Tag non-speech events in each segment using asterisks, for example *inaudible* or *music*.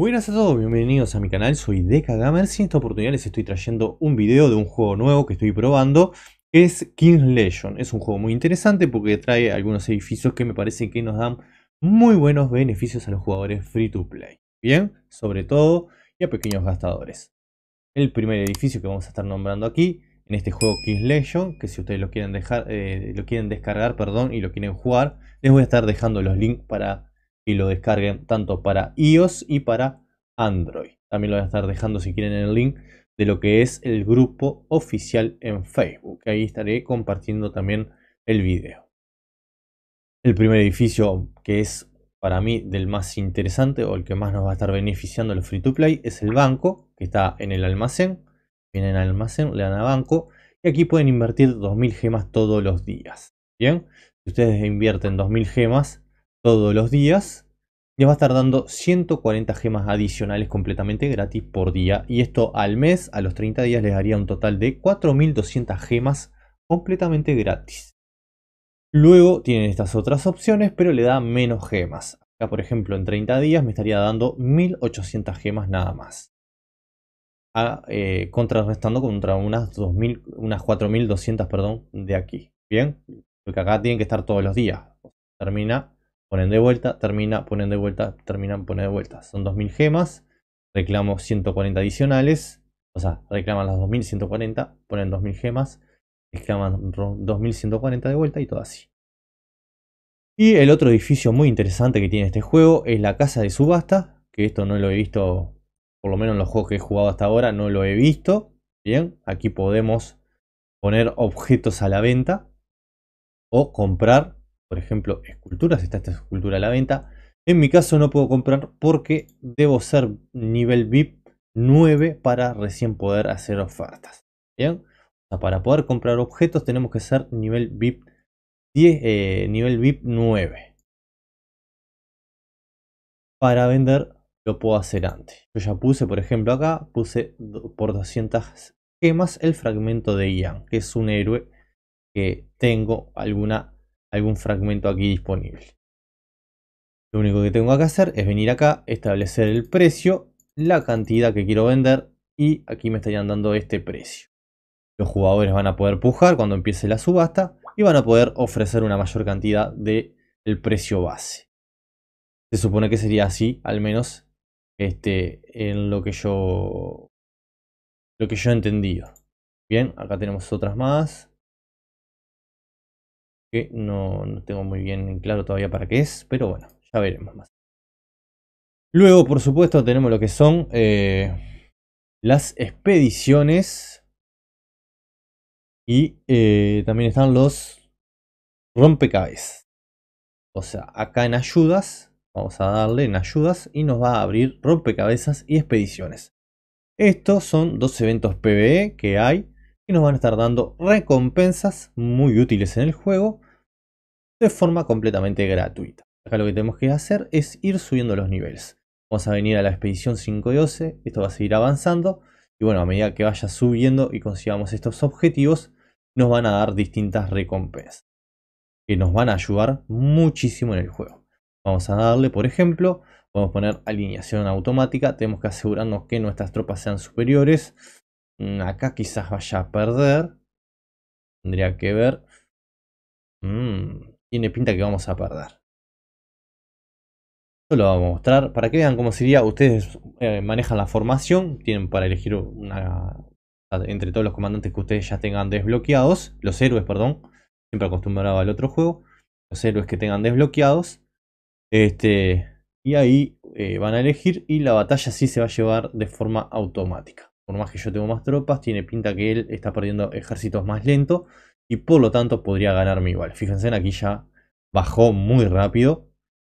Buenas a todos, bienvenidos a mi canal, soy Deca Gamers y en esta oportunidad les estoy trayendo un video de un juego nuevo que estoy probando que es King's Legion, es un juego muy interesante porque trae algunos edificios que me parece que nos dan muy buenos beneficios a los jugadores free to play, bien, sobre todo y a pequeños gastadores. El primer edificio que vamos a estar nombrando aquí en este juego King's Legion, que si ustedes lo quieren, dejar, eh, lo quieren descargar perdón, y lo quieren jugar, les voy a estar dejando los links para y lo descarguen tanto para iOS y para Android. También lo voy a estar dejando si quieren el link de lo que es el grupo oficial en Facebook. Ahí estaré compartiendo también el video. El primer edificio que es para mí del más interesante o el que más nos va a estar beneficiando el free to play es el banco que está en el almacén. Vienen al almacén, le dan a banco y aquí pueden invertir 2000 gemas todos los días. Bien, si ustedes invierten 2000 gemas todos los días. Les va a estar dando 140 gemas adicionales completamente gratis por día. Y esto al mes, a los 30 días, les daría un total de 4.200 gemas completamente gratis. Luego tienen estas otras opciones, pero le da menos gemas. Acá, por ejemplo, en 30 días me estaría dando 1.800 gemas nada más. Ah, eh, contrarrestando contra unas, 2000, unas 4.200 perdón, de aquí. Bien, porque acá tienen que estar todos los días. Termina ponen de vuelta, termina, ponen de vuelta, terminan, ponen de vuelta. Son 2000 gemas, reclamo 140 adicionales, o sea, reclaman las 2140, ponen 2000 gemas, reclaman 2140 de vuelta y todo así. Y el otro edificio muy interesante que tiene este juego es la casa de subasta, que esto no lo he visto, por lo menos en los juegos que he jugado hasta ahora, no lo he visto. Bien, aquí podemos poner objetos a la venta o comprar por ejemplo, esculturas, está esta escultura a la venta. En mi caso no puedo comprar porque debo ser nivel VIP 9 para recién poder hacer ofertas. Bien, para poder comprar objetos tenemos que ser nivel VIP 10, eh, nivel VIP 9. Para vender lo puedo hacer antes. Yo ya puse, por ejemplo, acá puse por 200 gemas el fragmento de Ian, que es un héroe que tengo alguna algún fragmento aquí disponible. Lo único que tengo que hacer es venir acá, establecer el precio, la cantidad que quiero vender y aquí me estarían dando este precio. Los jugadores van a poder pujar cuando empiece la subasta y van a poder ofrecer una mayor cantidad del precio base. Se supone que sería así, al menos este, en lo que yo lo que yo he entendido. Bien, acá tenemos otras más que no, tengo muy bien claro todavía para qué es, pero bueno, ya veremos más. Luego, por supuesto, tenemos lo que son eh, las expediciones. Y eh, también están los rompecabezas. O sea, acá en ayudas, vamos a darle en ayudas y nos va a abrir rompecabezas y expediciones. Estos son dos eventos PvE que hay y nos van a estar dando recompensas muy útiles en el juego de forma completamente gratuita. Acá lo que tenemos que hacer es ir subiendo los niveles. Vamos a venir a la expedición 5 y 12, esto va a seguir avanzando y bueno, a medida que vaya subiendo y consigamos estos objetivos, nos van a dar distintas recompensas que nos van a ayudar muchísimo en el juego. Vamos a darle, por ejemplo, vamos a poner alineación automática, tenemos que asegurarnos que nuestras tropas sean superiores Mm, acá quizás vaya a perder. Tendría que ver. Mm, tiene pinta que vamos a perder. Esto lo vamos a mostrar para que vean cómo sería. Ustedes eh, manejan la formación. Tienen para elegir una, ah, entre todos los comandantes que ustedes ya tengan desbloqueados. Los héroes, perdón. Siempre acostumbrado al otro juego. Los héroes que tengan desbloqueados. Este, y ahí eh, van a elegir y la batalla sí se va a llevar de forma automática por más que yo tengo más tropas, tiene pinta que él está perdiendo ejércitos más lento y por lo tanto podría ganarme igual. Fíjense, aquí ya bajó muy rápido.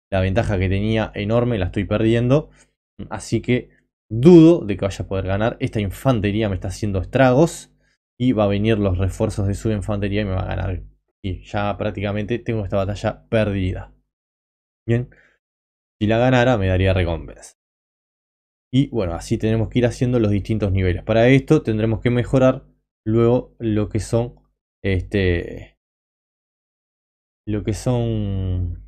La ventaja que tenía enorme la estoy perdiendo. Así que dudo de que vaya a poder ganar. Esta infantería me está haciendo estragos. Y va a venir los refuerzos de su infantería y me va a ganar. Y ya prácticamente tengo esta batalla perdida. Bien. Si la ganara me daría recompensa. Y bueno, así tenemos que ir haciendo los distintos niveles. Para esto tendremos que mejorar luego lo que son este lo que son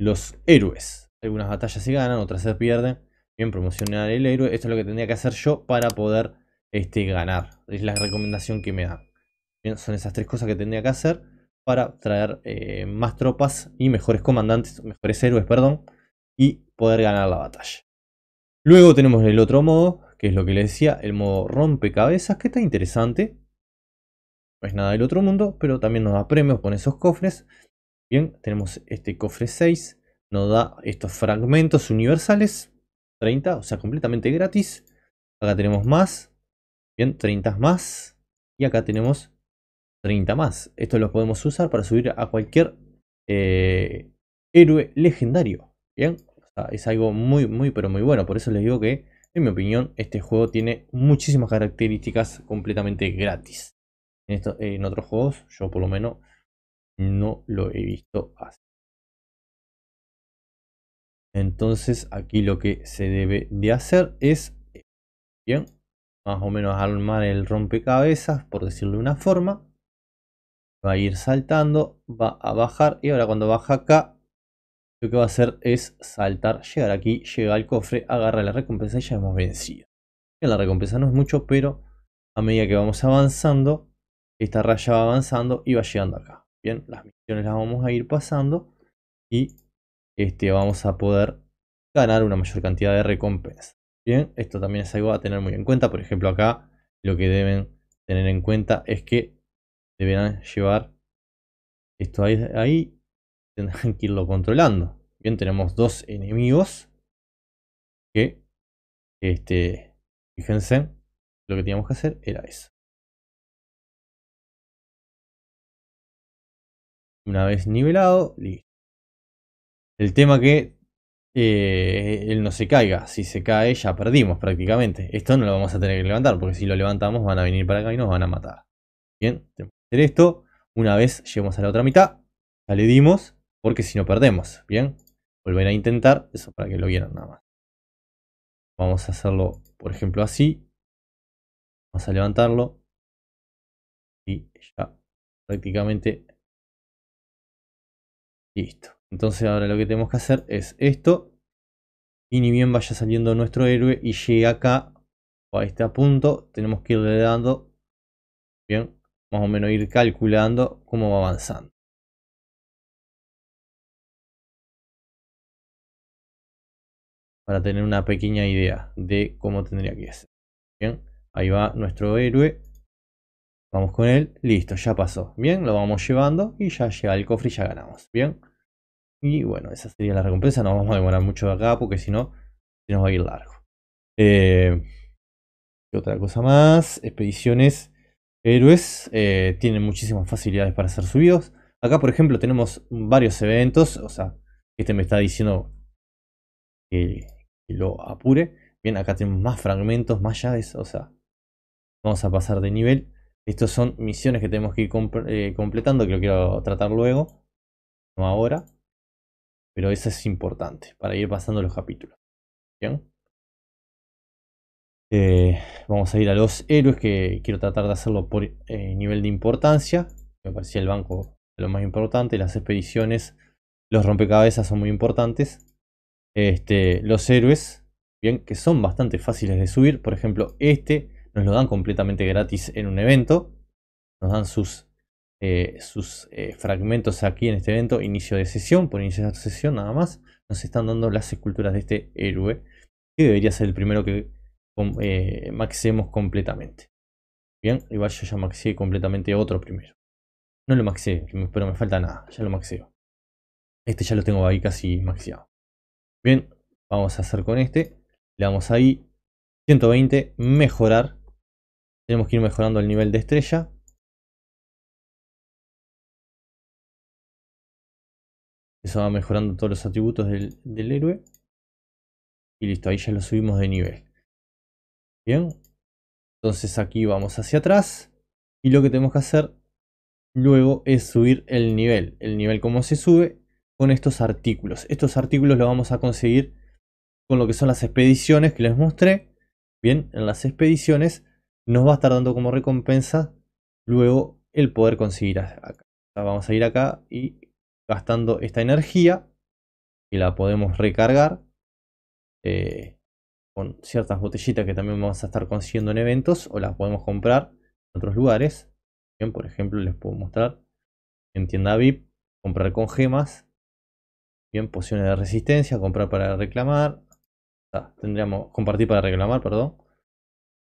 los héroes. Algunas batallas se ganan, otras se pierden. Bien, promocionar el héroe. Esto es lo que tendría que hacer yo para poder este, ganar. Es la recomendación que me dan. Bien, son esas tres cosas que tendría que hacer para traer eh, más tropas y mejores comandantes, mejores héroes, perdón, y poder ganar la batalla. Luego tenemos el otro modo, que es lo que le decía, el modo rompecabezas, que está interesante. No es nada del otro mundo, pero también nos da premios con esos cofres. Bien, tenemos este cofre 6, nos da estos fragmentos universales, 30, o sea, completamente gratis. Acá tenemos más, bien, 30 más, y acá tenemos 30 más. Esto los podemos usar para subir a cualquier eh, héroe legendario, bien, Ah, es algo muy, muy, pero muy bueno. Por eso les digo que, en mi opinión, este juego tiene muchísimas características completamente gratis. En, esto, en otros juegos, yo por lo menos no lo he visto así. Entonces aquí lo que se debe de hacer es, bien, más o menos armar el rompecabezas, por decirlo de una forma. Va a ir saltando, va a bajar y ahora cuando baja acá lo que va a hacer es saltar, llegar aquí, llegar al cofre, agarrar la recompensa y ya hemos vencido. La recompensa no es mucho, pero a medida que vamos avanzando, esta raya va avanzando y va llegando acá. Bien, las misiones las vamos a ir pasando y este, vamos a poder ganar una mayor cantidad de recompensa. Bien, esto también es algo a tener muy en cuenta. Por ejemplo, acá lo que deben tener en cuenta es que deberán llevar esto ahí tendrán *laughs* que irlo controlando. Bien, tenemos dos enemigos que, este, fíjense, lo que teníamos que hacer era eso. Una vez nivelado, listo. El tema que eh, él no se caiga. Si se cae, ya perdimos prácticamente. Esto no lo vamos a tener que levantar, porque si lo levantamos van a venir para acá y nos van a matar. Bien, tenemos que hacer esto. Una vez Llegamos a la otra mitad, ya le dimos. Porque si no perdemos, ¿bien? Volver a intentar, eso para que lo vieran nada más. Vamos a hacerlo, por ejemplo, así. Vamos a levantarlo. Y ya prácticamente listo. Entonces ahora lo que tenemos que hacer es esto. Y ni bien vaya saliendo nuestro héroe y llegue acá o a este punto, tenemos que irle dando, bien, más o menos ir calculando cómo va avanzando. para tener una pequeña idea de cómo tendría que ser. Bien, ahí va nuestro héroe. Vamos con él. Listo, ya pasó. Bien, lo vamos llevando y ya llega el cofre y ya ganamos. Bien. Y bueno, esa sería la recompensa. No vamos a demorar mucho acá porque si no, se nos va a ir largo. Eh, otra cosa más? Expediciones. Héroes. Eh, tienen muchísimas facilidades para ser subidos. Acá, por ejemplo, tenemos varios eventos. O sea, este me está diciendo que y lo apure. Bien, acá tenemos más fragmentos, más llaves, o sea, vamos a pasar de nivel. Estos son misiones que tenemos que ir eh, completando, que lo quiero tratar luego, no ahora. Pero eso es importante, para ir pasando los capítulos. Bien. Eh, vamos a ir a los héroes, que quiero tratar de hacerlo por eh, nivel de importancia. Me parecía el banco lo más importante, las expediciones, los rompecabezas son muy importantes. Este, los héroes, bien, que son bastante fáciles de subir. Por ejemplo, este nos lo dan completamente gratis en un evento. Nos dan sus, eh, sus eh, fragmentos aquí en este evento. Inicio de sesión, por inicio de sesión nada más. Nos están dando las esculturas de este héroe. Que debería ser el primero que eh, maxemos completamente. Bien, igual yo ya maxé completamente otro primero. No lo maxé, pero me falta nada, ya lo maxeo. Este ya lo tengo ahí casi maxeado. Bien, vamos a hacer con este. Le damos ahí 120, mejorar. Tenemos que ir mejorando el nivel de estrella. Eso va mejorando todos los atributos del, del héroe. Y listo, ahí ya lo subimos de nivel. Bien. Entonces aquí vamos hacia atrás. Y lo que tenemos que hacer luego es subir el nivel. El nivel como se sube con estos artículos. Estos artículos los vamos a conseguir con lo que son las expediciones que les mostré. Bien, en las expediciones nos va a estar dando como recompensa luego el poder conseguir acá. Vamos a ir acá y gastando esta energía y la podemos recargar eh, con ciertas botellitas que también vamos a estar consiguiendo en eventos o las podemos comprar en otros lugares. Bien, por ejemplo, les puedo mostrar en tienda VIP comprar con gemas Bien, pociones de resistencia, comprar para reclamar. Ah, tendríamos compartir para reclamar, perdón.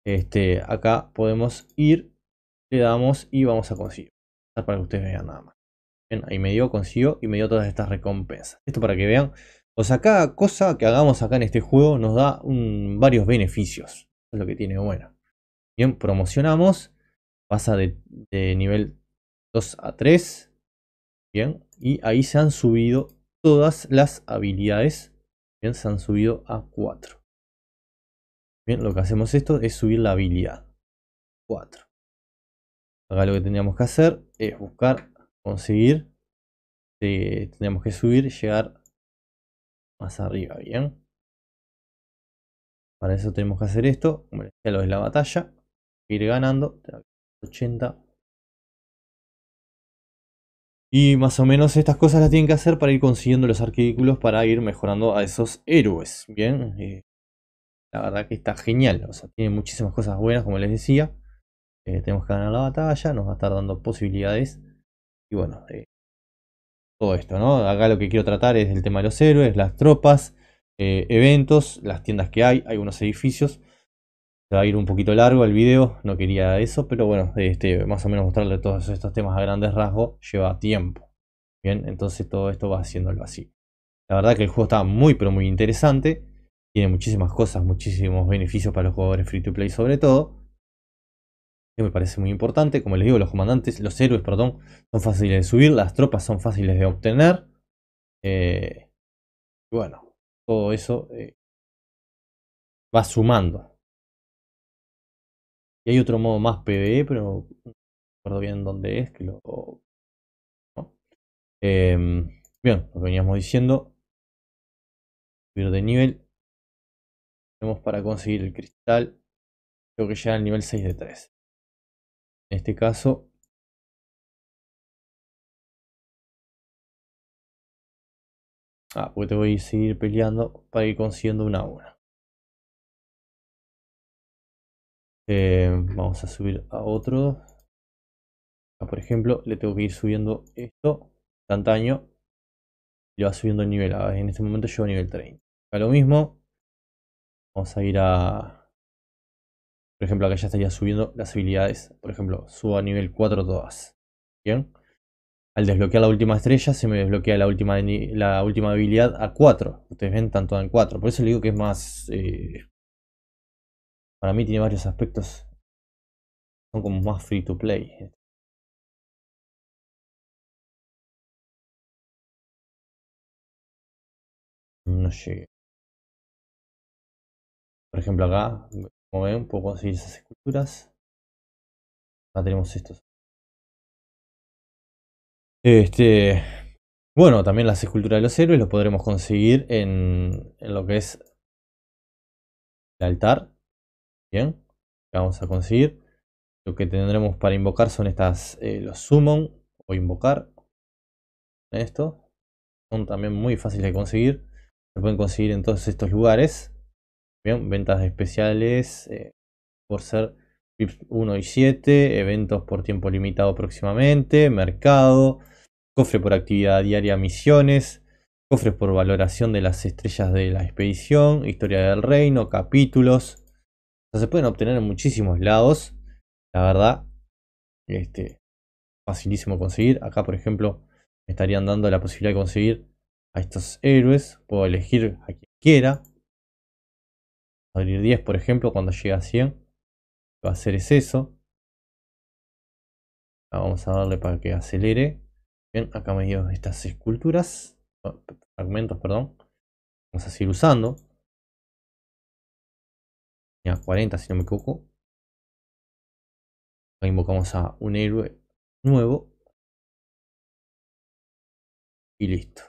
Este, acá podemos ir, le damos y vamos a conseguir. Para que ustedes vean nada más. Bien, ahí me dio, consiguió y me dio todas estas recompensas. Esto para que vean. O sea, cada cosa que hagamos acá en este juego nos da varios beneficios. Es lo que tiene bueno. Bien, promocionamos. Pasa de, de nivel 2 a 3. Bien, y ahí se han subido todas las habilidades. se han subido a 4. Bien, lo que hacemos esto es subir la habilidad. 4. Acá lo que tendríamos que hacer es buscar, conseguir. Eh, tendríamos que subir, llegar más arriba, bien. Para eso tenemos que hacer esto. Bueno, ya lo es la batalla. Ir ganando. 80. Y más o menos estas cosas las tienen que hacer para ir consiguiendo los artículos para ir mejorando a esos héroes. Bien, eh, la verdad que está genial. O sea, tiene muchísimas cosas buenas, como les decía. Eh, tenemos que ganar la batalla, nos va a estar dando posibilidades. Y bueno, eh, todo esto, ¿no? Acá lo que quiero tratar es el tema de los héroes, las tropas, eventos, las tiendas que hay, algunos edificios va a ir un poquito largo el video, no quería eso, pero bueno, este, más o menos mostrarle todos estos temas a grandes rasgos lleva tiempo. Bien, entonces todo esto va haciéndolo así. La verdad que el juego está muy pero muy interesante. Tiene muchísimas cosas, muchísimos beneficios para los jugadores free to play sobre todo que me parece muy importante. Como les digo, los comandantes, los héroes, perdón, son fáciles de subir, las tropas son fáciles de obtener. Eh, bueno, todo eso eh, va sumando. Y hay otro modo más PvE, pero no recuerdo bien dónde es, que lo... Em, bien, lo que veníamos diciendo. Subir de nivel. Tenemos para conseguir el cristal. Creo que ya al nivel 6 de 3. En este caso, Ah, porque te voy a seguir peleando para ir consiguiendo una a una. Eh, vamos a subir a otro. Ah, por ejemplo, le tengo que ir subiendo esto. Tantaño. Y va subiendo el nivel. En este momento llevo nivel 30. Acá lo mismo. Vamos a ir a... Por ejemplo, acá ya estaría subiendo las habilidades. Por ejemplo, subo a nivel 4 todas. Bien. Al desbloquear la última estrella, se me desbloquea la última, la última habilidad a 4. Ustedes ven, tanto en 4. Por eso le digo que es más... Eh, para mí tiene varios aspectos. Son como más free to play. No llegué. Por ejemplo acá, como ven, puedo conseguir esas esculturas. Acá tenemos estos. Este, bueno, también las esculturas de los héroes los podremos conseguir en lo que es el altar Bien, vamos a conseguir. Lo que tendremos para invocar son estas, eh, los summon o invocar. Esto. Son también muy fáciles de conseguir. Se pueden conseguir en todos estos lugares. Bien, ventas especiales eh, por ser 1 y 7, eventos por tiempo limitado próximamente, mercado, cofre por actividad diaria, misiones, cofres por valoración de las estrellas de la expedición, historia del reino, capítulos, se pueden obtener en muchísimos lados. La verdad, este, facilísimo conseguir. Acá, por ejemplo, me estarían dando la posibilidad de conseguir a estos héroes. Puedo elegir a quien quiera. Abrir 10, por ejemplo, cuando llegue a 100. Lo que va a hacer es eso. Ah, vamos a darle para que acelere. Bien, acá me dio estas esculturas. Oh, fragmentos, perdón. Vamos a seguir usando. 40 si no me equivoco. invocamos a un héroe nuevo. Y listo.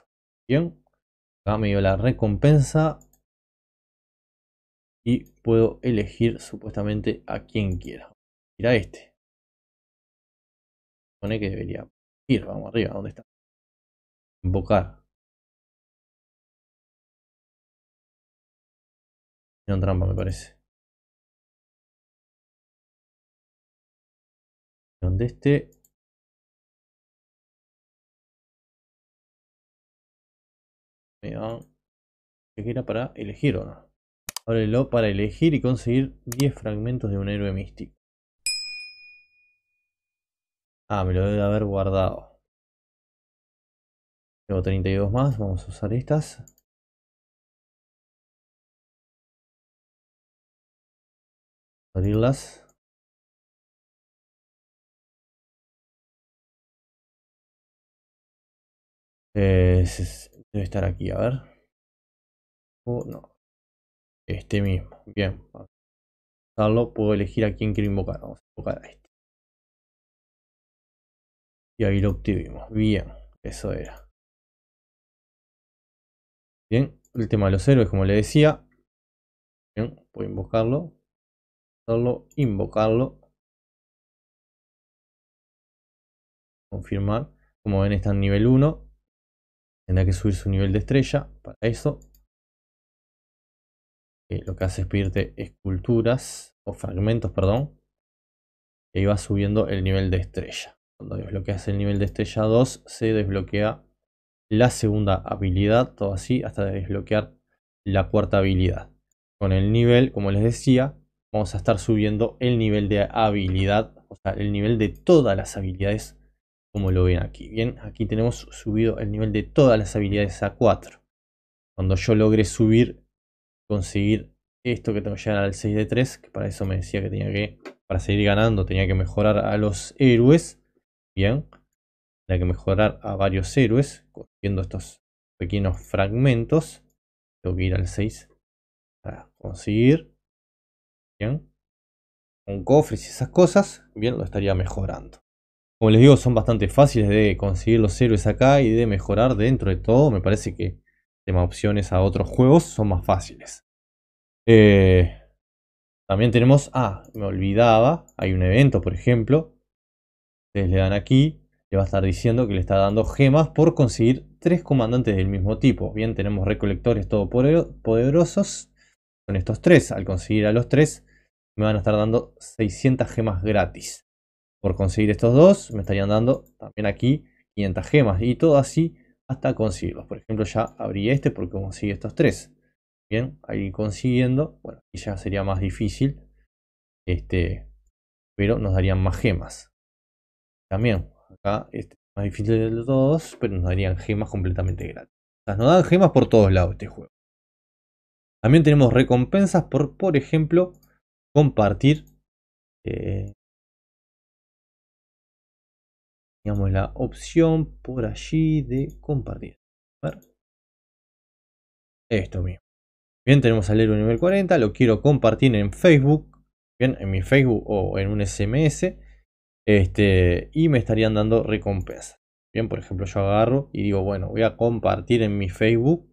Bien. Acá me dio la recompensa. Y puedo elegir supuestamente a quien quiera. mira a este. Pone que debería ir. Vamos arriba, ¿dónde está? Invocar. No trampa, me parece. donde este me que era para elegir o no. Ábrelo para elegir y conseguir 10 fragmentos de un héroe místico. Ah, me lo debe haber guardado. Tengo 32 más, vamos a usar estas. Abrirlas. Eh, debe estar aquí, a ver. Oh, no. Este mismo. Bien. puedo elegir a quién quiero invocar. Vamos a invocar a este. Y ahí lo obtuvimos. Bien. Eso era. Bien. El tema de los héroes, como le decía. Bien. Puedo invocarlo. Invocarlo. Confirmar. Como ven, está en nivel 1 Tendrá que subir su nivel de estrella. Para eso. Eh, lo que hace es pedirte esculturas. O fragmentos, perdón. Y va subiendo el nivel de estrella. Cuando desbloqueas el nivel de estrella 2. Se desbloquea la segunda habilidad. Todo así hasta desbloquear la cuarta habilidad. Con el nivel, como les decía. Vamos a estar subiendo el nivel de habilidad. O sea, el nivel de todas las habilidades como lo ven aquí. Bien, aquí tenemos subido el nivel de todas las habilidades a 4. Cuando yo logré subir, conseguir esto que tengo que llegar al 6 de 3, que para eso me decía que tenía que, para seguir ganando, tenía que mejorar a los héroes. Bien, tenía que mejorar a varios héroes, consiguiendo estos pequeños fragmentos. Tengo que ir al 6 para conseguir. Bien, un cofres y esas cosas, bien, lo estaría mejorando. Como les digo, son bastante fáciles de conseguir los héroes acá y de mejorar dentro de todo. Me parece que tema opciones a otros juegos son más fáciles. Eh, también tenemos, ah, me olvidaba, hay un evento, por ejemplo. Ustedes le dan aquí, le va a estar diciendo que le está dando gemas por conseguir tres comandantes del mismo tipo. Bien, tenemos recolectores todopoderosos. Con estos tres. Al conseguir a los tres, me van a estar dando 600 gemas gratis. Por conseguir estos dos, me estarían dando también aquí 500 gemas y todo así hasta conseguirlos. Por ejemplo, ya abrí este porque consigue estos tres. Bien, ahí consiguiendo, bueno, aquí ya sería más difícil, este, pero nos darían más gemas. También, acá este es más difícil de los dos, pero nos darían gemas completamente gratis. O sea, nos dan gemas por todos lados este juego. También tenemos recompensas por, por ejemplo, compartir eh, la opción por allí de compartir. Esto mismo. Bien, tenemos al héroe nivel 40, lo quiero compartir en Facebook, bien, en mi Facebook o en un SMS, este, y me estarían dando recompensa Bien, por ejemplo, yo agarro y digo, bueno, voy a compartir en mi Facebook,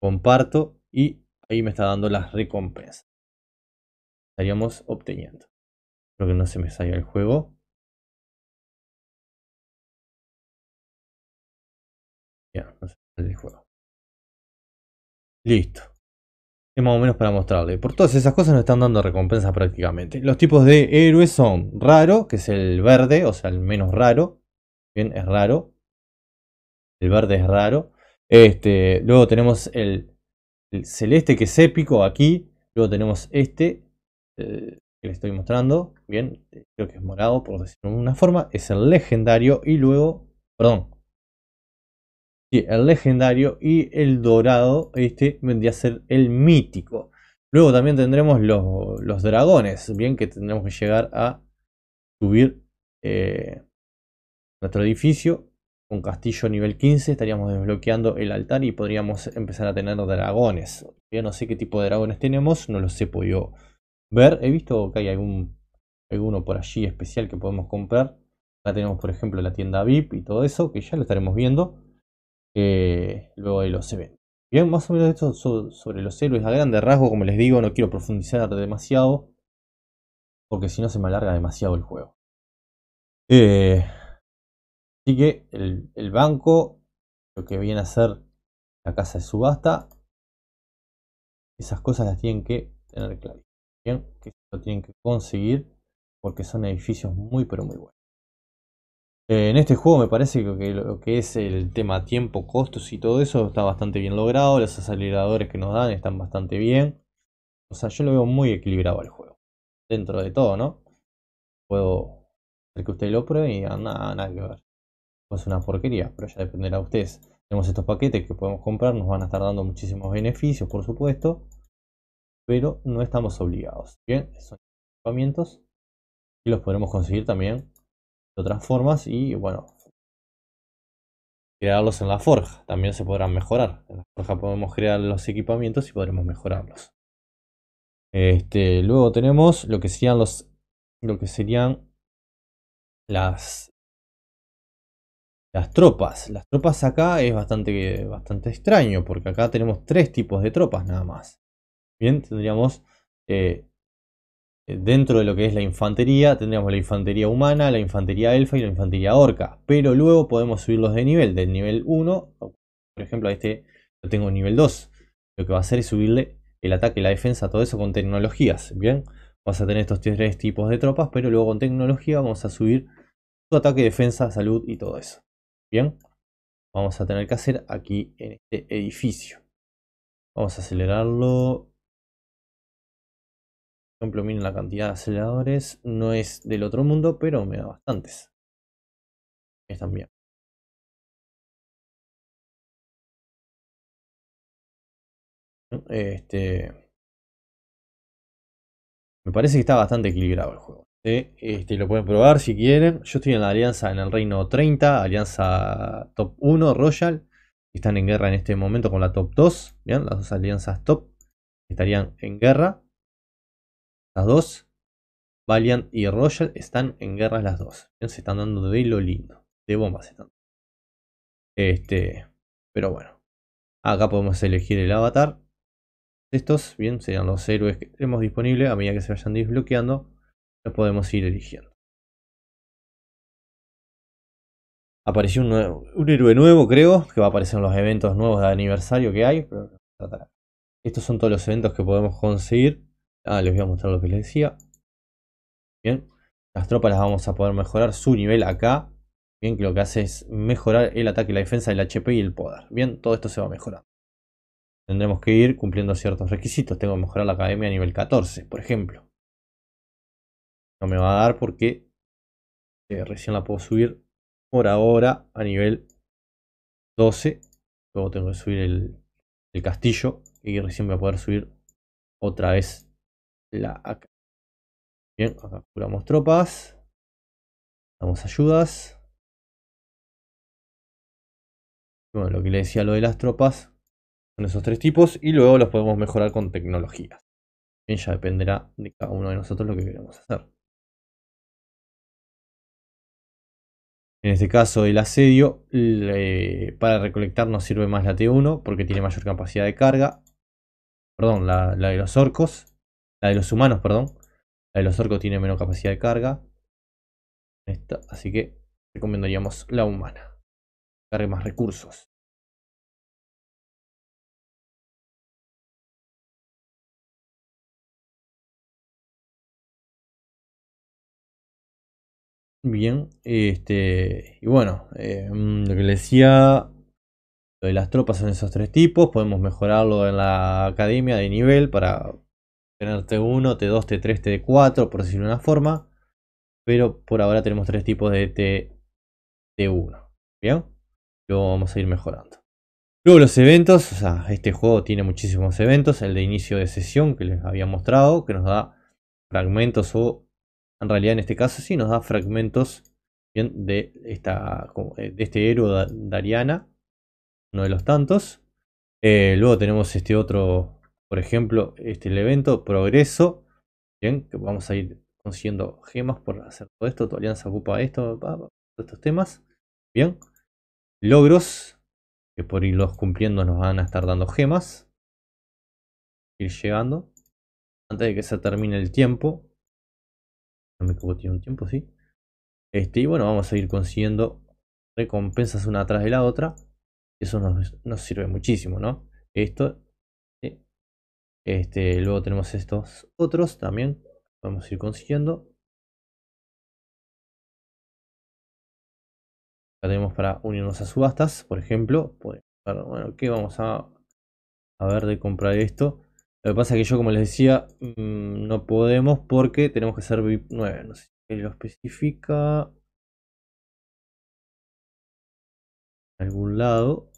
comparto y ahí me está dando las recompensas. Estaríamos obteniendo. Creo que no se me salga el juego. Listo. Es más o menos para mostrarle. Por todas esas cosas nos están dando recompensas prácticamente. Los tipos de héroes son raro, que es el verde, o sea, el menos raro. Bien, es raro. El verde es raro. Este, luego tenemos el, celeste, que es épico aquí. Luego tenemos este, eh, que le estoy mostrando. Bien, creo que es morado, por decirlo de una forma. Es el legendario. Y luego, perdón, el legendario y el dorado, este vendría a ser el mítico. Luego también tendremos los, dragones, bien que tendremos que llegar a subir eh, nuestro edificio. Con castillo nivel 15 estaríamos desbloqueando el altar y podríamos empezar a tener dragones. Yo no sé qué tipo de dragones tenemos, no los he podido ver. He visto que hay algún, alguno por allí especial que podemos comprar. Acá tenemos por ejemplo la tienda VIP y todo eso, que ya lo estaremos viendo. Eh, luego de los eventos. Bien, más o menos esto sobre los héroes a grande rasgo, como les digo, no quiero profundizar demasiado, porque si no se me alarga demasiado el juego. Eh, así que el, banco, lo que viene a ser la casa de subasta, esas cosas las tienen que tener claras Bien, que lo tienen que conseguir porque son edificios muy pero muy buenos. Eh, en este juego me parece que lo que es el tema tiempo, costos y todo eso está bastante bien logrado. Los aceleradores que nos dan están bastante bien. O sea, yo lo veo muy equilibrado el juego. Dentro de todo, ¿no? Puedo hacer que usted lo pruebe y nada, nada que ver. Es una porquería, pero ya dependerá de ustedes. Tenemos estos paquetes que podemos comprar, nos van a estar dando muchísimos beneficios, por supuesto. Pero no estamos obligados. Bien, son equipamientos. Y los podremos conseguir también otras formas y bueno, crearlos en la forja. También se podrán mejorar. En la forja podemos crear los equipamientos y podremos mejorarlos. Este, luego tenemos lo que serían los lo que serían las las tropas. Las tropas acá es bastante bastante extraño porque acá tenemos tres tipos de tropas nada más. Bien, tendríamos eh, eh, dentro de lo que es la infantería, tendríamos la infantería humana, la infantería elfa y la infantería orca. Pero luego podemos subirlos de nivel, del nivel 1, por ejemplo a este lo tengo nivel 2. Lo que va a hacer es subirle el ataque, la defensa, todo eso con tecnologías, ¿bien? Vas a tener estos tres tipos de tropas, pero luego con tecnología vamos a subir su ataque, defensa, salud y todo eso. ¿Bien? Vamos a tener que hacer aquí en este edificio. Vamos a acelerarlo por ejemplo, miren la cantidad de aceleradores. No es del otro mundo, pero me da bastantes. Están bien. Este. Me parece que está bastante equilibrado el juego. Este, lo pueden probar si quieren. Yo estoy en la alianza en el reino 30, alianza top 1, Royal. Están en guerra en este momento con la top 2. Las dos alianzas top estarían en guerra. Las dos, Valiant y Royal, están en guerra las dos. Se están dando de lo lindo. De bombas están. Este, pero bueno. Acá podemos elegir el avatar. Estos, bien, serían los héroes que tenemos disponibles. A medida que se vayan desbloqueando, los podemos ir eligiendo. Apareció un, nuevo, un héroe nuevo, creo, que va a aparecer en los eventos nuevos de aniversario que hay. Pero... Estos son todos los eventos que podemos conseguir. Ah, les voy a mostrar lo que les decía. Bien. Las tropas las vamos a poder mejorar su nivel acá. Bien, que lo que hace es mejorar el ataque, la defensa, el HP y el poder. Bien, todo esto se va a mejorar. Tendremos que ir cumpliendo ciertos requisitos. Tengo que mejorar la academia a nivel 14, por ejemplo. No me va a dar porque eh, recién la puedo subir por ahora a nivel 12. Luego tengo que subir el, el castillo y recién voy a poder subir otra vez la Bien, acá curamos tropas. Damos ayudas. Bueno, lo que le decía lo de las tropas. Son esos tres tipos. Y luego los podemos mejorar con tecnologías. Bien, ya dependerá de cada uno de nosotros lo que queremos hacer. En este caso el asedio, para recolectar nos sirve más la T1 porque tiene mayor capacidad de carga. Perdón, la de los orcos. La de los humanos, perdón. La de los orcos tiene menos capacidad de carga. así que recomendaríamos la humana. Cargue más recursos. Bien, este, y bueno, eh, mm, lo que le decía, lo de las tropas son esos tres tipos, podemos mejorarlo en la academia de nivel para tener T1, T2, T3, T4, por decirlo de una forma. Pero por ahora tenemos tres tipos de T, 1 ¿Bien? Luego vamos a ir mejorando. Luego los eventos, o sea, este juego tiene muchísimos eventos. El de inicio de sesión que les había mostrado, que nos da fragmentos o en realidad en este caso sí nos da fragmentos bien, de, esta, eh, de este héroe Dariana, uno de los tantos. Eh, luego tenemos este otro por ejemplo, este, el evento progreso. Bien, que vamos a ir consiguiendo gemas por hacer todo esto. Tu alianza ocupa esto, estos temas. Bien. Logros, que por irlos cumpliendo nos van a estar dando gemas. Ir llegando. Antes de que se termine el tiempo. No me equivoco, tiene un tiempo, sí. Este, y bueno, vamos a ir consiguiendo recompensas una tras de la otra. Eso nos, nos sirve muchísimo, ¿no? Esto este, luego tenemos estos otros también. Vamos a ir consiguiendo. Acá tenemos para unirnos a subastas, por ejemplo. Bueno, ¿qué vamos a, a ver de comprar esto? Lo que pasa es que yo, como les decía, mm, no podemos porque tenemos que ser VIP 9. No sé si lo especifica. En algún lado.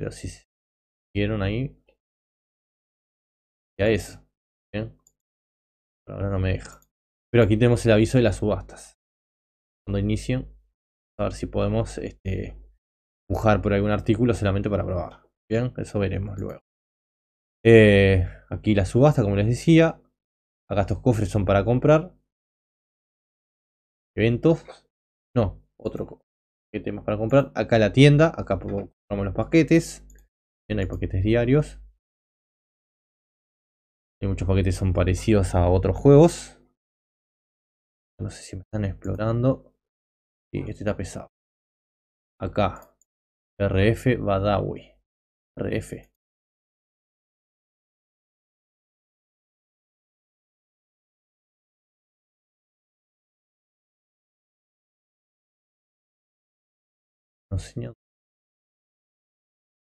Pero si vieron ahí, ya es. ¿bien? Ahora no me deja. Pero aquí tenemos el aviso de las subastas. Cuando inicio, a ver si podemos este, pujar por algún artículo solamente para probar. Bien, eso veremos luego. Eh, aquí la subasta, como les decía. Acá estos cofres son para comprar. Eventos. No, otro cofre. ¿Qué tenemos para comprar? Acá la tienda, acá compramos los paquetes. Bien, hay paquetes diarios. muchos paquetes son parecidos a otros juegos. No sé si me están explorando. Sí, este está pesado. Acá. RF Badawi. RF.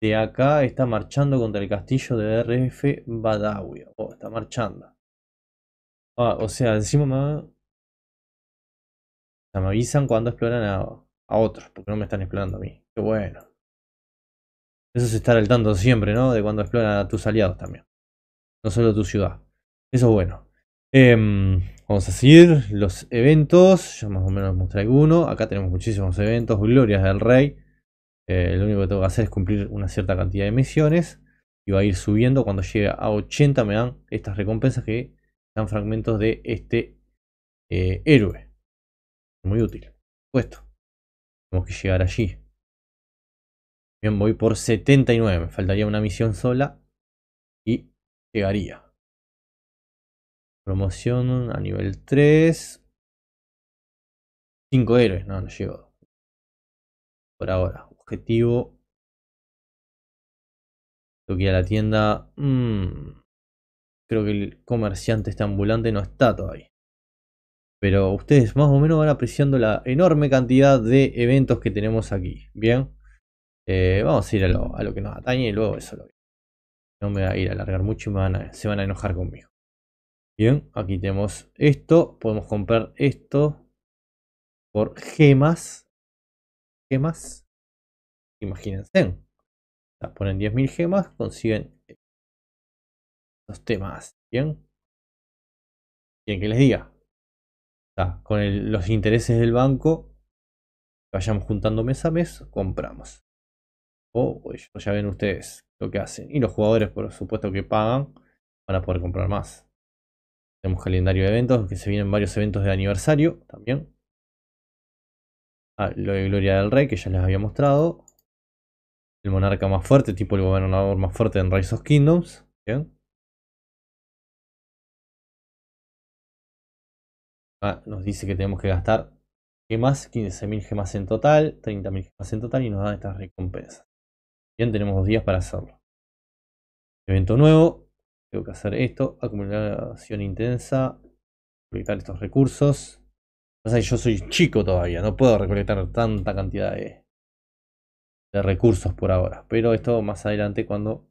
De acá está marchando contra el castillo de RF Badawi. Oh, está marchando. Ah, o sea, encima me... avisan cuando exploran a, a, otros, porque no me están explorando a mí. Qué bueno. Eso es estar al tanto siempre, ¿no? De cuando exploran a tus aliados también. No solo tu ciudad. Eso es bueno. Eh, Vamos a seguir los eventos. yo más o menos mostré uno Acá tenemos muchísimos eventos. Glorias del Rey. Eh, lo único que tengo que hacer es cumplir una cierta cantidad de misiones. Y va a ir subiendo. Cuando llegue a 80 me dan estas recompensas que dan fragmentos de este eh, héroe. Muy útil. Puesto. Tenemos que llegar allí. Bien, voy por 79. Me faltaría una misión sola. Y llegaría. Promoción a nivel 3. 5 héroes, no, no llego. Por ahora, objetivo. Tengo a la tienda. Mm. Creo que el comerciante está ambulante no está todavía. Pero ustedes más o menos van apreciando la enorme cantidad de eventos que tenemos aquí. Bien. Eh, vamos a ir a lo, que nos atañe y luego eso lo No me va a ir a alargar mucho y me van a, se van a enojar conmigo aquí tenemos esto. Podemos comprar esto por gemas. Gemas. Imagínense. Las ponen 10.000 gemas, consiguen los temas. Bien. Bien, que les diga. con los intereses del banco, vayamos juntando mes a mes, compramos. O pues, ya ven ustedes lo que hacen. Y los jugadores, por supuesto, que pagan para poder comprar más. Tenemos calendario de eventos, que se vienen varios eventos de aniversario también. Ah, lo de Gloria del Rey, que ya les había mostrado. El monarca más fuerte, tipo el gobernador más fuerte en Rise of Kingdoms. Bien. Ah, nos dice que tenemos que gastar gemas, 15.000 gemas en total, 30.000 gemas en total y nos dan estas recompensas. Bien, tenemos dos días para hacerlo. Evento nuevo, tengo que hacer esto, acumulación intensa, recolectar estos recursos. O yo soy chico todavía, no puedo recolectar tanta cantidad de, de recursos por ahora. Pero esto más adelante cuando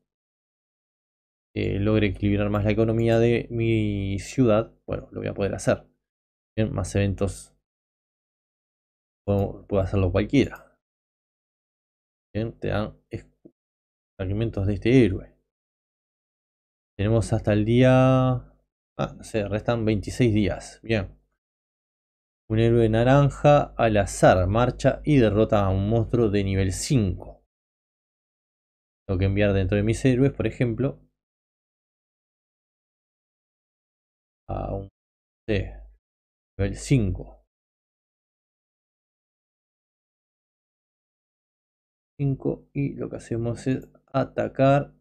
eh, logre equilibrar más la economía de mi ciudad, bueno, lo voy a poder hacer. Bien, más eventos puedo, hacerlo cualquiera. Bien, te dan fragmentos de este héroe. Tenemos hasta el día... Ah, se restan 26 días. Bien. Un héroe naranja al azar marcha y derrota a un monstruo de nivel 5. Tengo que enviar dentro de mis héroes, por ejemplo. A un C. Nivel 5. 5. Y lo que hacemos es atacar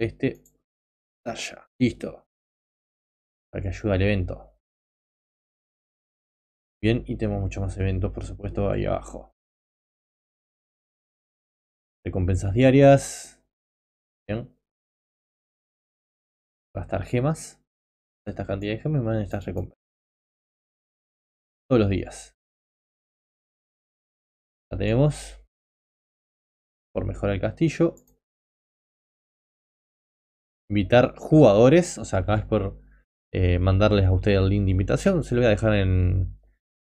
este allá. Listo. Para que ayude al evento. Bien, y tenemos muchos más eventos, por supuesto, ahí abajo. Recompensas diarias. Bien. Gastar gemas. Esta cantidad de gemas van estas recompensas. Todos los días. La tenemos. Por mejorar el castillo invitar jugadores. O sea, acá es por eh, mandarles a ustedes el link de invitación. Se lo voy a dejar en,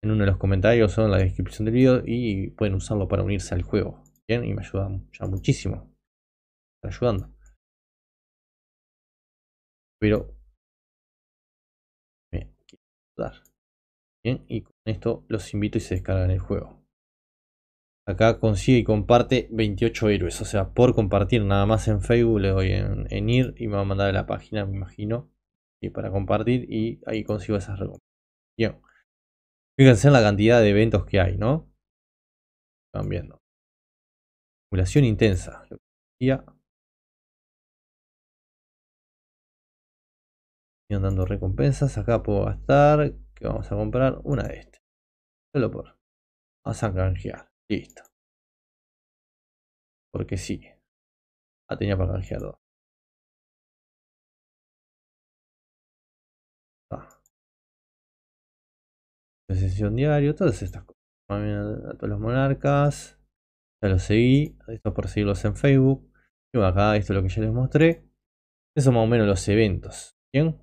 uno de los comentarios o en la descripción del video. Y pueden usarlo para unirse al juego. Bien, y me ayuda ya muchísimo. Está ayudando. Pero. Bien, Bien, y con esto los invito y se descargan el juego. Acá consigue y comparte 28 héroes. O sea, por compartir nada más en Facebook le doy en, ir y me va a mandar a la página, me imagino. Y para compartir y ahí consigo esas recompensas. Bien. Fíjense en la cantidad de eventos que hay, ¿no? Están viendo. Acumulación intensa. Y dando recompensas. Acá puedo gastar. Que vamos a comprar una de estas. Solo por. Vamos a canjear. Listo. Porque sí. Ah, tenía para canjear dos. Ah. Sesión diario, todas estas cosas. A todos los monarcas. Ya los seguí. Esto por seguirlos en Facebook. Y acá esto es lo que ya les mostré. Eso más o menos los eventos. Bien.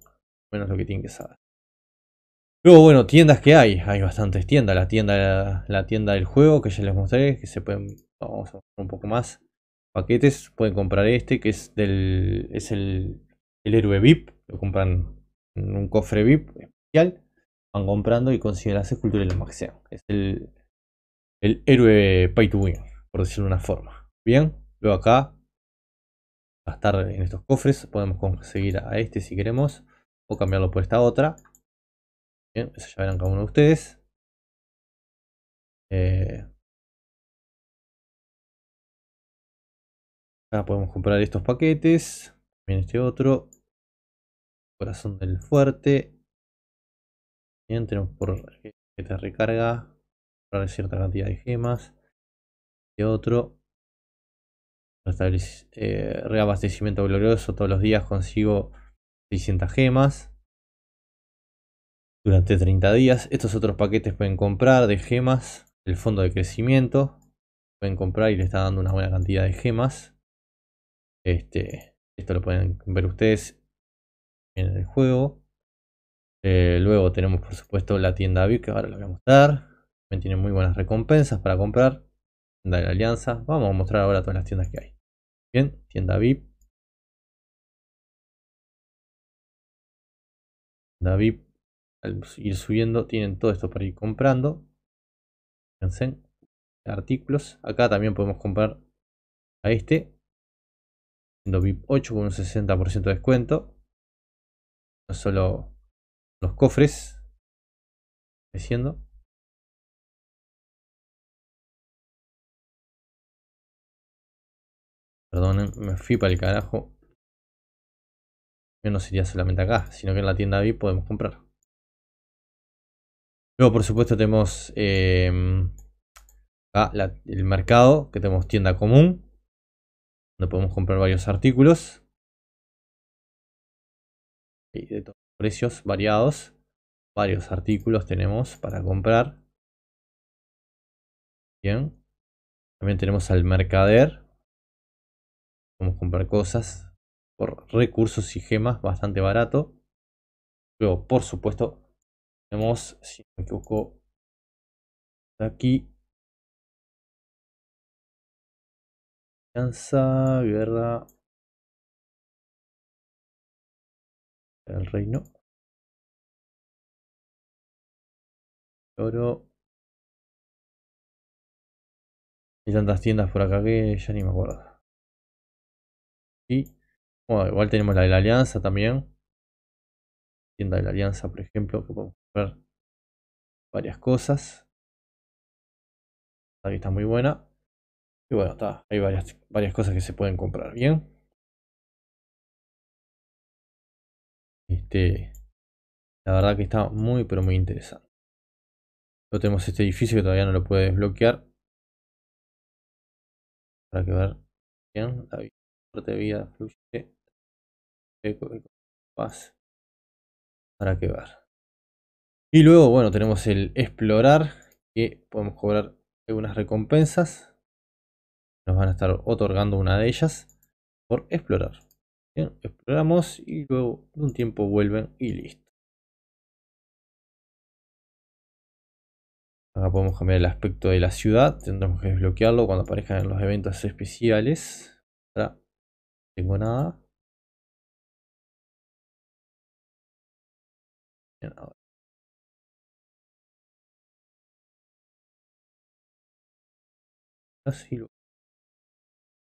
Menos lo que tienen que saber. Luego, bueno, tiendas que hay. Hay bastantes tiendas. La tienda, la, tienda del juego que ya les mostré, que se pueden... Vamos a mostrar un poco más. Paquetes. Pueden comprar este, que es del... Es el, héroe VIP. Lo compran en un cofre VIP especial. Van comprando y consiguen las esculturas y la maxean. Es el, el héroe pay to win, por decirlo de una forma. Bien, luego acá gastar en estos cofres. Podemos conseguir a este si queremos. O cambiarlo por esta otra. Bien, eso ya verán cada uno de ustedes. Eh, acá podemos comprar estos paquetes. También este otro. Corazón del fuerte. Bien, tenemos por que te recarga. Comprar cierta cantidad de gemas. Este otro. Eh, reabastecimiento glorioso. Todos los días consigo 600 gemas durante 30 días. Estos otros paquetes pueden comprar de gemas, el fondo de crecimiento. Pueden comprar y le está dando una buena cantidad de gemas. Este, esto lo pueden ver ustedes en el juego. Eh, luego tenemos por supuesto la tienda VIP que ahora lo voy a mostrar. También tiene muy buenas recompensas para comprar. Tienda de la Alianza. Vamos a mostrar ahora todas las tiendas que hay. Bien, tienda VIP. Tienda VIP al ir subiendo tienen todo esto para ir comprando. Fíjense, artículos. Acá también podemos comprar a este. Siendo VIP 8 con un 60% de descuento. No solo los cofres. Creciendo. Perdonen, me fui para el carajo. no sería solamente acá, sino que en la tienda VIP podemos comprar. Luego, por supuesto, tenemos eh, ah, el mercado, que tenemos tienda común, donde podemos comprar varios artículos. de precios variados. Varios artículos tenemos para comprar. Bien. También tenemos al mercader. Podemos comprar cosas por recursos y gemas bastante barato. Luego, por supuesto, tenemos, si no me equivoco, aquí. Alianza, guerra. El reino. Oro. Hay tantas tiendas por acá que ya ni me acuerdo. Y bueno, igual tenemos la de la alianza también. Tienda de la alianza, por ejemplo, varias cosas. Aquí está muy buena. Y bueno, está, hay varias, cosas que se pueden comprar. Bien. Este, la verdad que está muy, pero muy interesante. Luego tenemos este edificio que todavía no lo puede desbloquear. para que ver. Bien, la parte de vida fluye. Paz. para que ver. Y luego, bueno, tenemos el explorar, que podemos cobrar algunas recompensas. Nos van a estar otorgando una de ellas por explorar. Bien, exploramos y luego de un tiempo vuelven y listo. Acá podemos cambiar el aspecto de la ciudad. Tendremos que desbloquearlo cuando aparezcan los eventos especiales. Ahora no tengo nada.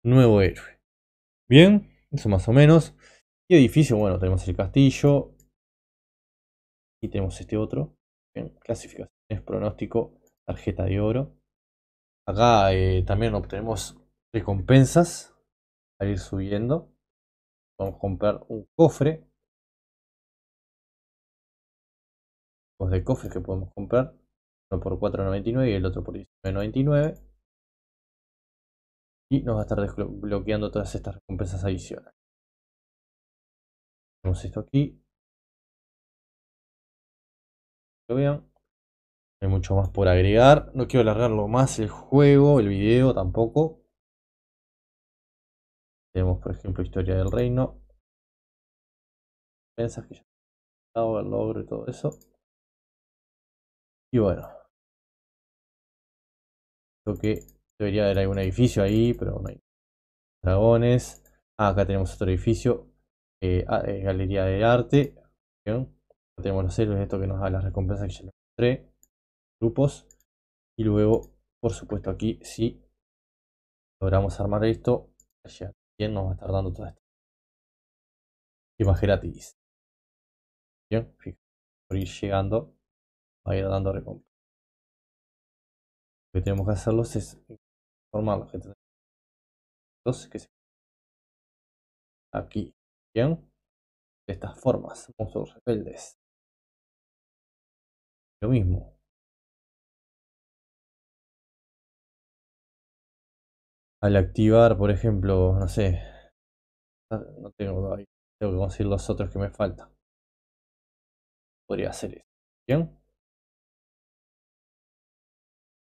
Nuevo héroe. Bien, eso más o menos. Y edificio, bueno, tenemos el castillo. Y tenemos este otro. Bien, clasificaciones, pronóstico, tarjeta de oro. Acá eh, también obtenemos recompensas al ir subiendo. Vamos a comprar un cofre. dos de cofres que podemos comprar. Uno por 4.99 y el otro por 19.99 y nos va a estar desbloqueando todas estas recompensas adicionales. Tenemos esto aquí. Lo vean. Hay mucho más por agregar. No quiero alargarlo más el juego, el video tampoco. Tenemos, por ejemplo, historia del reino. Pensas que ya el logro y todo eso. Y bueno. Lo que Debería haber algún edificio ahí, pero no hay. Dragones. Ah, acá tenemos otro edificio. Eh, ah, eh, galería de arte. tenemos los héroes, esto que nos da las recompensas que ya les mostré. Grupos. Y luego, por supuesto, aquí si logramos armar esto, ya nos va a estar dando toda esta imagen gratis. Bien, por ir llegando, va a ir dando recompensas Lo que tenemos que hacerlos es normal, que se aquí, bien, de estas formas, monstruos rebeldes. Lo mismo. Al activar, por ejemplo, no sé, ah, no tengo, tengo que conseguir los otros que me faltan. Podría hacer esto Bien.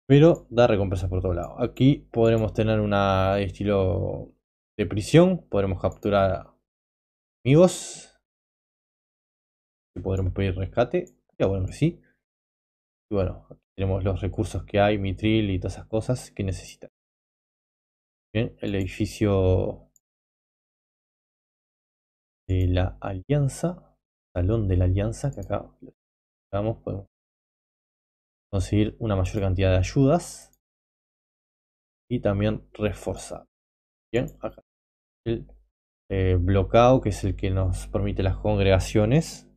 Pero da recompensas por todo lado. Aquí podremos tener una estilo de prisión. Podremos capturar amigos. Y podremos pedir rescate. Ya bueno que sí. Y bueno, tenemos los recursos que hay, mitril y todas esas cosas que necesitan. Bien, el edificio de la alianza. Salón de la alianza, que acá podemos conseguir una mayor cantidad de ayudas y también reforzar. Bien, el eh, bloqueo que es el que nos permite las congregaciones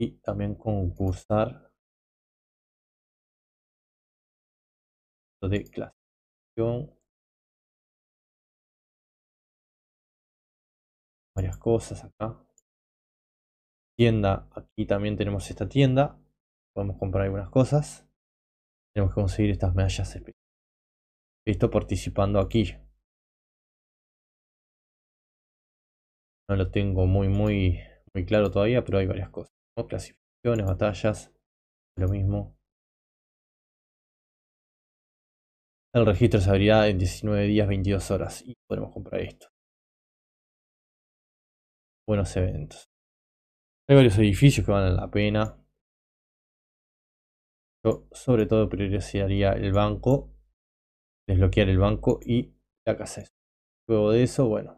y también concursar de clasificación varias cosas acá tienda aquí también tenemos esta tienda Podemos comprar algunas cosas. Tenemos que conseguir estas medallas especiales Esto participando aquí. No lo tengo muy, muy, muy claro todavía, pero hay varias cosas. Clasificaciones, batallas, lo mismo. El registro se abrirá en 19 días, 22 horas. Y podemos comprar esto. Buenos eventos. Hay varios edificios que valen la pena. Yo sobre todo priorizaría el banco, desbloquear el banco y la casa. Luego de eso, bueno,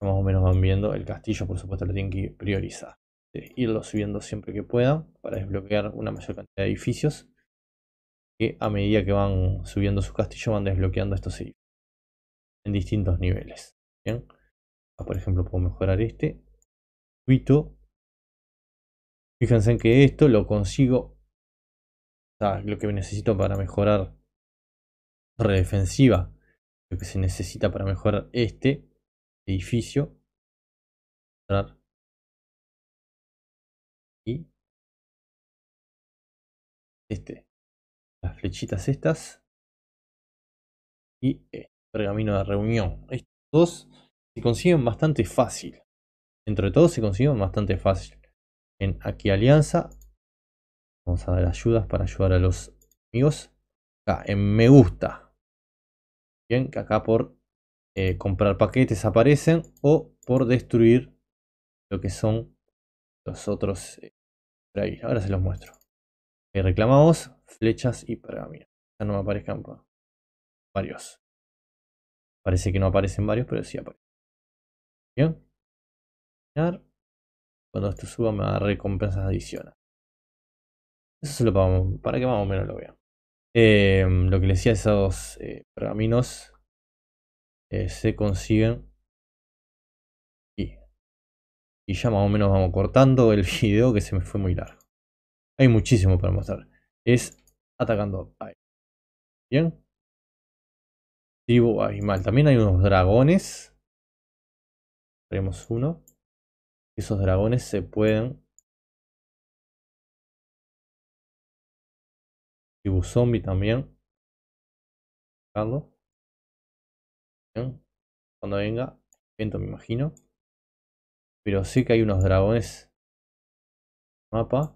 más o menos van viendo. El castillo, por supuesto, lo tienen que priorizar. Irlo subiendo siempre que puedan para desbloquear una mayor cantidad de edificios. Que a medida que van subiendo su castillo, van desbloqueando estos edificios en distintos niveles. Ah, por ejemplo, puedo mejorar este. Fíjense en que esto lo consigo. lo que necesito para mejorar defensiva, Lo que se necesita para mejorar este edificio. Y este. Las flechitas estas. Y pergamino de reunión. Estos dos se consiguen bastante fácil. dentro de todos se consiguen bastante fácil en aquí alianza. Vamos a dar ayudas para ayudar a los amigos. Acá en me gusta. Bien, que acá por eh, comprar paquetes aparecen o por destruir lo que son los otros. Eh, Ahora se los muestro. Eh, reclamamos flechas y pergamino. Ya no me aparezcan varios. Parece que no aparecen varios, pero sí aparecen. Bien. Cuando esto suba me va a dar recompensas adicionales. Eso lo para, para que más o menos lo vean. Em, lo que les decía, esos dos eh, pergaminos eh, se consiguen. Y, ya más o menos vamos cortando el *laughs* video que se me fue muy largo. Hay muchísimo para mostrar. Es atacando a Bien. Tribu animal. También hay unos dragones. Tenemos uno. Esos dragones se pueden... Tribu zombie también. Bien. Cuando venga, viento me imagino. Pero sí que hay unos dragones. Mapa.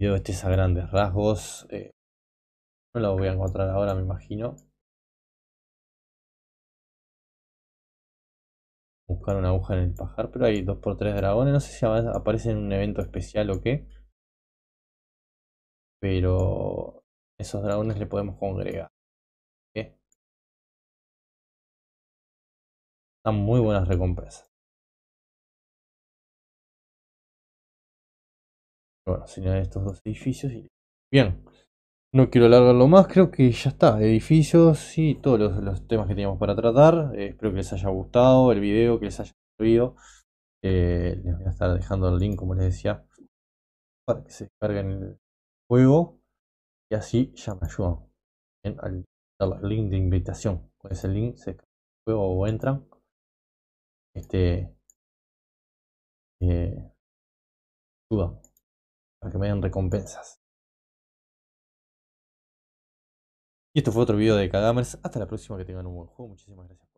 Yo este grandes rasgos. Eh, no lo voy a encontrar ahora, me imagino. buscar una aguja en el pajar, pero hay 2x3 dragones, no sé si aparecen en un evento especial o qué. Pero esos dragones le podemos congregar. Están muy buenas recompensas. Bueno, señalar estos dos edificios y... Bien. No quiero alargarlo más, creo que ya está. Edificios y todos los, temas que teníamos para tratar. Eh, espero que les haya gustado el video, que les haya servido. Eh, les voy a estar dejando el link, como les decía, para que se descarguen el juego. Y así ya me ayudan. al dar el link de invitación. Con ese link se descarga el juego o entran. Este. Eh, ayuda. Para que me den recompensas. Y esto fue otro video de Cadamers, Hasta la próxima, que tengan un buen juego. Muchísimas gracias.